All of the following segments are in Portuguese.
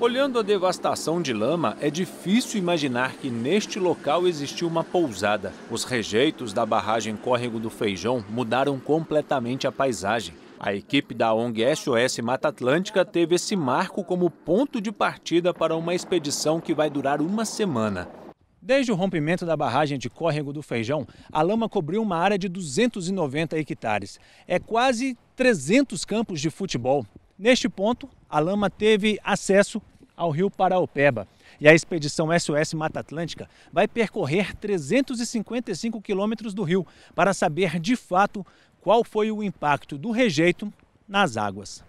Olhando a devastação de lama, é difícil imaginar que neste local existiu uma pousada. Os rejeitos da barragem Córrego do Feijão mudaram completamente a paisagem. A equipe da ONG SOS Mata Atlântica teve esse marco como ponto de partida para uma expedição que vai durar uma semana. Desde o rompimento da barragem de Córrego do Feijão, a lama cobriu uma área de 290 hectares. É quase 300 campos de futebol. Neste ponto, a lama teve acesso ao rio Paraopeba. E a expedição SOS Mata Atlântica vai percorrer 355 quilômetros do rio para saber de fato qual foi o impacto do rejeito nas águas.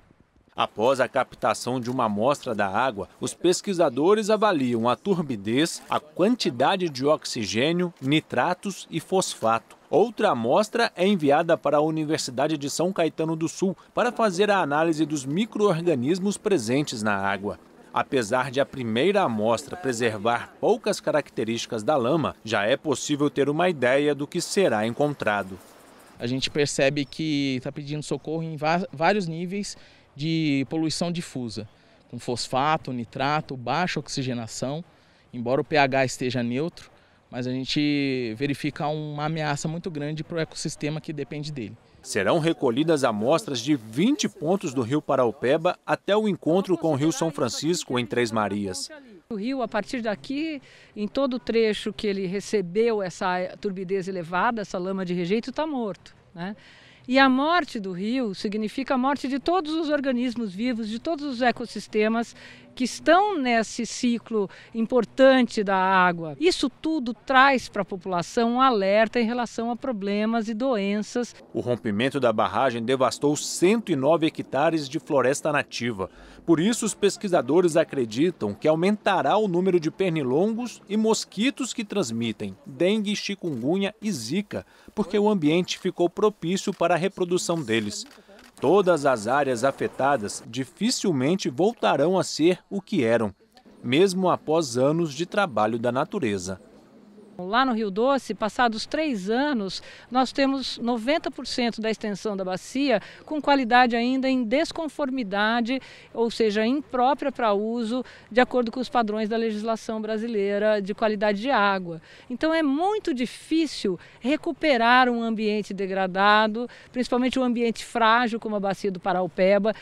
Após a captação de uma amostra da água, os pesquisadores avaliam a turbidez, a quantidade de oxigênio, nitratos e fosfato. Outra amostra é enviada para a Universidade de São Caetano do Sul para fazer a análise dos micro-organismos presentes na água. Apesar de a primeira amostra preservar poucas características da lama, já é possível ter uma ideia do que será encontrado. A gente percebe que está pedindo socorro em vários níveis de poluição difusa, com fosfato, nitrato, baixa oxigenação, embora o pH esteja neutro, mas a gente verifica uma ameaça muito grande para o ecossistema que depende dele. Serão recolhidas amostras de 20 pontos do rio Paraupeba até o encontro com o rio São Francisco em Três Marias. O rio, a partir daqui, em todo o trecho que ele recebeu essa turbidez elevada, essa lama de rejeito, está morto. Né? E a morte do rio significa a morte de todos os organismos vivos, de todos os ecossistemas que estão nesse ciclo importante da água. Isso tudo traz para a população um alerta em relação a problemas e doenças. O rompimento da barragem devastou 109 hectares de floresta nativa. Por isso, os pesquisadores acreditam que aumentará o número de pernilongos e mosquitos que transmitem dengue, chikungunya e zika, porque o ambiente ficou propício para a reprodução deles. Todas as áreas afetadas dificilmente voltarão a ser o que eram, mesmo após anos de trabalho da natureza. Lá no Rio Doce, passados três anos, nós temos 90% da extensão da bacia com qualidade ainda em desconformidade, ou seja, imprópria para uso, de acordo com os padrões da legislação brasileira de qualidade de água. Então é muito difícil recuperar um ambiente degradado, principalmente um ambiente frágil como a bacia do Paraupeba,